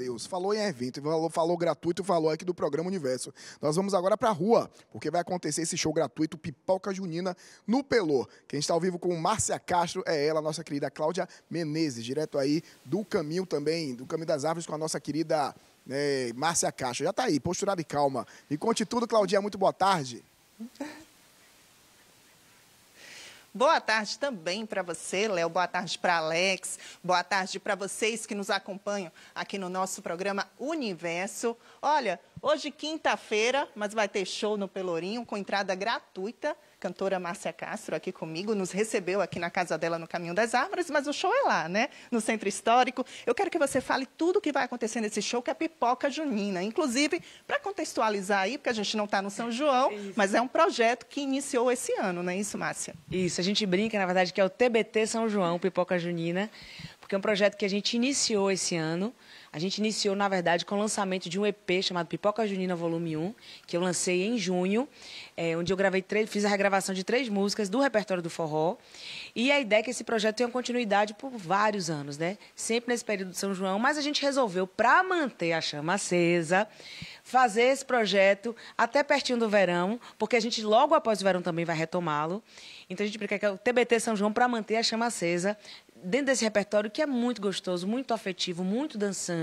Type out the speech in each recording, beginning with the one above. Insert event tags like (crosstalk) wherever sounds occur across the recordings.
Deus. Falou em evento, falou, falou gratuito, falou aqui do programa Universo. Nós vamos agora para a rua, porque vai acontecer esse show gratuito Pipoca Junina no Pelô. Quem está ao vivo com Márcia Castro é ela, nossa querida Cláudia Menezes, direto aí do caminho também, do Caminho das Árvores com a nossa querida eh, Márcia Castro. Já está aí, postura de calma. e conte tudo, Claudia. Muito boa tarde. (laughs) Boa tarde também para você, Léo. Boa tarde para Alex. Boa tarde para vocês que nos acompanham aqui no nosso programa Universo. Olha, hoje quinta-feira, mas vai ter show no Pelourinho com entrada gratuita cantora Márcia Castro aqui comigo, nos recebeu aqui na casa dela no Caminho das Árvores, mas o show é lá, né? No Centro Histórico. Eu quero que você fale tudo o que vai acontecer nesse show, que é Pipoca Junina. Inclusive, para contextualizar aí, porque a gente não está no São João, mas é um projeto que iniciou esse ano, não é isso, Márcia? Isso, a gente brinca, na verdade, que é o TBT São João, Pipoca Junina, porque é um projeto que a gente iniciou esse ano. A gente iniciou, na verdade, com o lançamento de um EP chamado Pipoca Junina Volume 1, que eu lancei em junho, é, onde eu gravei três, fiz a regravação de três músicas do repertório do forró. E a ideia é que esse projeto tenha continuidade por vários anos, né? Sempre nesse período de São João, mas a gente resolveu, para manter a chama acesa, fazer esse projeto até pertinho do verão, porque a gente logo após o verão também vai retomá-lo. Então a gente brinca que é o TBT São João para manter a chama acesa dentro desse repertório que é muito gostoso, muito afetivo, muito dançante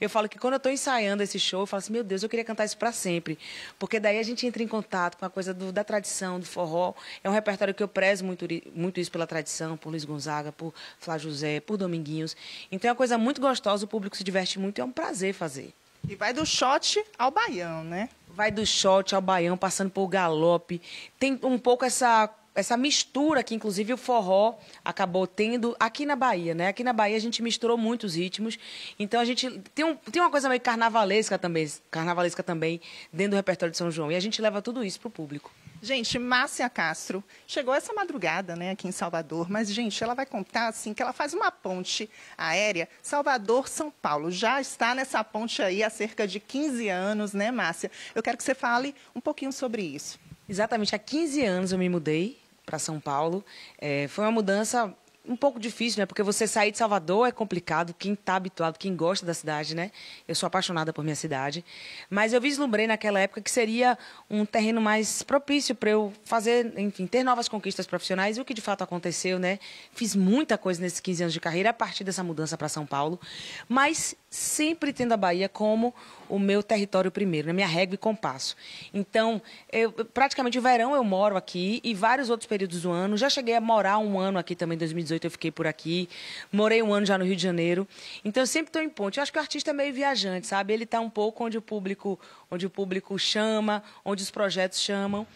eu falo que quando eu estou ensaiando esse show, eu falo assim, meu Deus, eu queria cantar isso para sempre. Porque daí a gente entra em contato com a coisa do, da tradição, do forró. É um repertório que eu prezo muito, muito isso pela tradição, por Luiz Gonzaga, por Flávio José, por Dominguinhos. Então é uma coisa muito gostosa, o público se diverte muito, é um prazer fazer. E vai do shot ao baião, né? Vai do shot ao baião, passando por galope. Tem um pouco essa essa mistura que, inclusive, o forró acabou tendo aqui na Bahia, né? Aqui na Bahia a gente misturou muitos ritmos. Então a gente tem, um, tem uma coisa meio carnavalesca também, carnavalesca também dentro do repertório de São João. E a gente leva tudo isso para o público. Gente, Márcia Castro chegou essa madrugada, né, aqui em Salvador, mas gente, ela vai contar assim que ela faz uma ponte aérea Salvador-São Paulo. Já está nessa ponte aí há cerca de 15 anos, né, Márcia? Eu quero que você fale um pouquinho sobre isso. Exatamente, há 15 anos eu me mudei para São Paulo. É, foi uma mudança um pouco difícil, né? Porque você sair de Salvador é complicado, quem está habituado, quem gosta da cidade, né? Eu sou apaixonada por minha cidade. Mas eu vislumbrei naquela época que seria um terreno mais propício para eu fazer, enfim, ter novas conquistas profissionais, e o que de fato aconteceu, né? Fiz muita coisa nesses 15 anos de carreira a partir dessa mudança para São Paulo, mas sempre tendo a Bahia como o meu território primeiro, na né? minha régua e compasso. Então, eu, praticamente o verão eu moro aqui e vários outros períodos do ano. Já cheguei a morar um ano aqui também, em 2018 eu fiquei por aqui. Morei um ano já no Rio de Janeiro. Então, eu sempre estou em ponte. Eu acho que o artista é meio viajante, sabe? Ele está um pouco onde o público onde o público chama, onde os projetos chamam.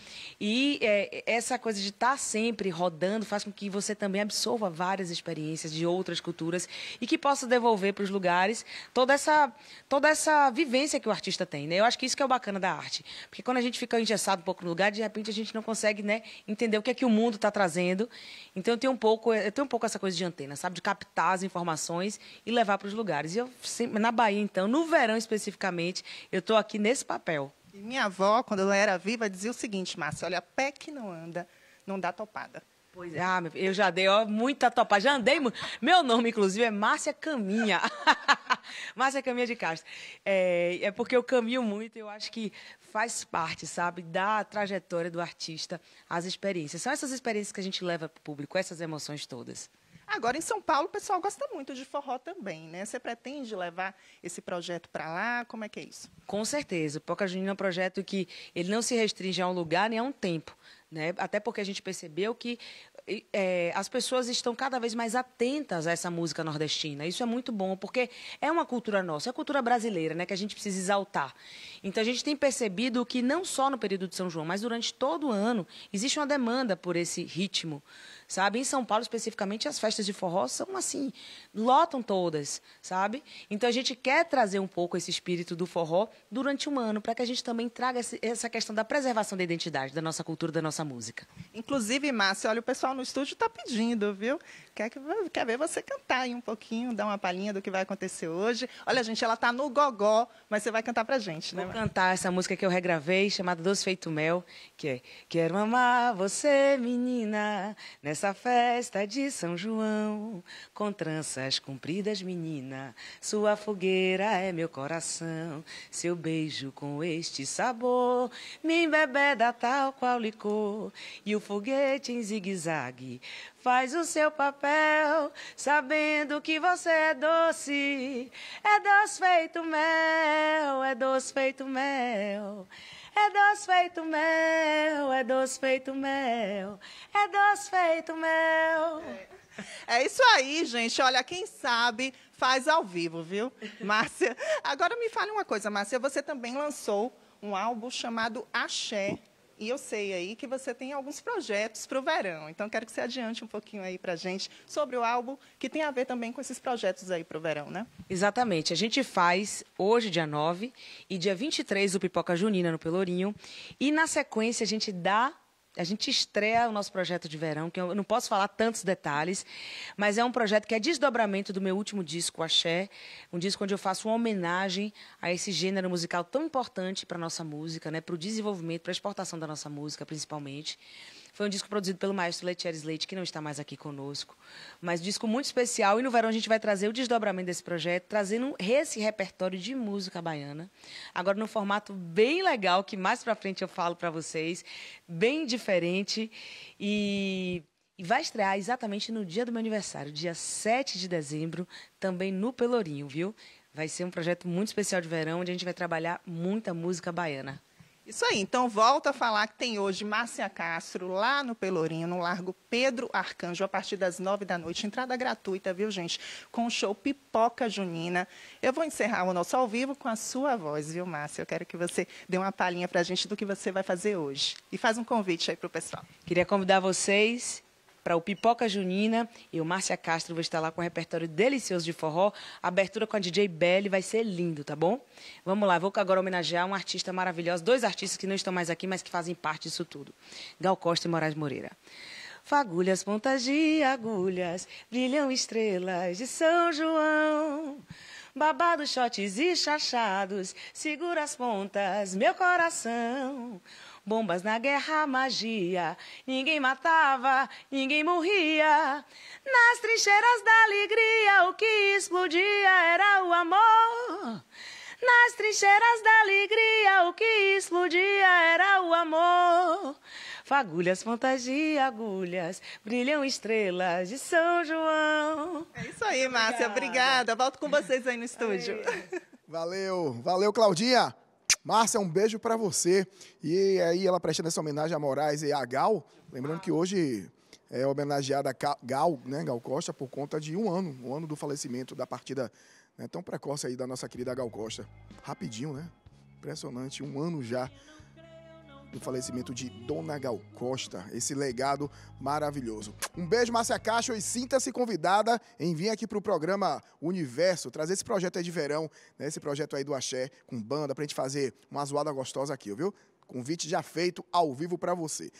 E é, essa coisa de estar tá sempre rodando faz com que você também absorva várias experiências de outras culturas e que possa devolver para os lugares toda essa, toda essa vivência que o artista tem. Né? Eu acho que isso que é o bacana da arte. Porque quando a gente fica engessado um pouco no lugar, de repente a gente não consegue né, entender o que é que o mundo está trazendo. Então eu tenho, um pouco, eu tenho um pouco essa coisa de antena, sabe? De captar as informações e levar para os lugares. E eu, na Bahia, então, no verão especificamente, eu estou aqui nesse esse papel. E minha avó, quando ela era viva, dizia o seguinte, Márcia, olha, pé que não anda, não dá topada. Pois é, ah, eu já dei ó, muita topada, já andei muito. Meu nome, inclusive, é Márcia Caminha. (laughs) Márcia Caminha de Castro. É, é, porque eu caminho muito, e eu acho que faz parte, sabe, da trajetória do artista, as experiências. São essas experiências que a gente leva para o público, essas emoções todas. Agora, em São Paulo, o pessoal gosta muito de forró também, né? Você pretende levar esse projeto para lá? Como é que é isso? Com certeza. O Poca Junina é um projeto que ele não se restringe a um lugar nem a um tempo. Né? Até porque a gente percebeu que é, as pessoas estão cada vez mais atentas a essa música nordestina. Isso é muito bom, porque é uma cultura nossa, é cultura brasileira, né, que a gente precisa exaltar. Então a gente tem percebido que não só no período de São João, mas durante todo o ano, existe uma demanda por esse ritmo sabe? Em São Paulo, especificamente, as festas de forró são assim, lotam todas, sabe? Então, a gente quer trazer um pouco esse espírito do forró durante o um ano, para que a gente também traga essa questão da preservação da identidade, da nossa cultura, da nossa música. Inclusive, Márcia, olha, o pessoal no estúdio está pedindo, viu? Quer, que, quer ver você cantar aí um pouquinho, dar uma palhinha do que vai acontecer hoje. Olha, gente, ela tá no gogó, mas você vai cantar pra gente, né? Vou cantar essa música que eu regravei, chamada Doce Feito Mel, que é Quero amar você, menina, nessa Nessa festa de São João, com tranças compridas, menina, sua fogueira é meu coração. Seu beijo com este sabor me embebeda tal qual licor. E o foguete em zigue-zague faz o seu papel, sabendo que você é doce. É doce feito mel, é doce feito mel. É doce feito mel, é doce feito mel, é doce feito mel. É, é isso aí, gente. Olha, quem sabe faz ao vivo, viu, (laughs) Márcia? Agora me fale uma coisa, Márcia. Você também lançou um álbum chamado Axé. E eu sei aí que você tem alguns projetos para o verão. Então, quero que você adiante um pouquinho aí para a gente sobre o álbum, que tem a ver também com esses projetos aí para o verão, né? Exatamente. A gente faz hoje, dia 9, e dia 23, o Pipoca Junina no Pelourinho. E, na sequência, a gente dá a gente estreia o nosso projeto de verão, que eu não posso falar tantos detalhes, mas é um projeto que é desdobramento do meu último disco, Axé, um disco onde eu faço uma homenagem a esse gênero musical tão importante para a nossa música, né, para o desenvolvimento, para a exportação da nossa música, principalmente. Foi um disco produzido pelo maestro Letieri Leite, que não está mais aqui conosco. Mas disco muito especial. E no verão a gente vai trazer o desdobramento desse projeto, trazendo esse repertório de música baiana. Agora num formato bem legal, que mais pra frente eu falo para vocês. Bem diferente. E e vai estrear exatamente no dia do meu aniversário, dia 7 de dezembro, também no Pelourinho, viu? Vai ser um projeto muito especial de verão, onde a gente vai trabalhar muita música baiana. Isso aí, então volta a falar que tem hoje Márcia Castro lá no Pelourinho, no Largo Pedro Arcanjo, a partir das nove da noite. Entrada gratuita, viu, gente? Com o show Pipoca Junina. Eu vou encerrar o nosso ao vivo com a sua voz, viu, Márcia? Eu quero que você dê uma palhinha para a gente do que você vai fazer hoje. E faz um convite aí para o pessoal. Queria convidar vocês para o Pipoca Junina. e o Márcia Castro, vou estar lá com um repertório delicioso de forró. A abertura com a DJ Belly vai ser lindo, tá bom? Vamos lá, vou agora homenagear um artista maravilhoso, dois artistas que não estão mais aqui, mas que fazem parte disso tudo. Gal Costa e Moraes Moreira. Fagulhas, pontas de agulhas, brilham estrelas de São João. Babados, shots e chachados, segura as pontas, meu coração. Bombas na guerra, magia. Ninguém matava, ninguém morria. Nas trincheiras da alegria, o que explodia era o amor. Nas trincheiras da alegria, o que explodia era o amor. Fagulhas, fantasia, agulhas, brilham estrelas de São João. É isso aí, Márcia. Obrigada. Obrigada. Volto com vocês aí no estúdio. Aê. Valeu, valeu, Claudinha. Márcia, um beijo para você. E aí ela prestando essa homenagem a Moraes e a Gal. Lembrando que hoje é homenageada a Gal, né, Gal Costa, por conta de um ano, um ano do falecimento da partida né, tão precoce aí da nossa querida Gal Costa. Rapidinho, né? Impressionante, um ano já do falecimento de Dona Gal Costa, esse legado maravilhoso. Um beijo, Márcia Caixa, e sinta-se convidada em vir aqui para o programa Universo, trazer esse projeto aí de verão, né, esse projeto aí do Axé com banda, para a gente fazer uma zoada gostosa aqui, viu? Convite já feito ao vivo para você.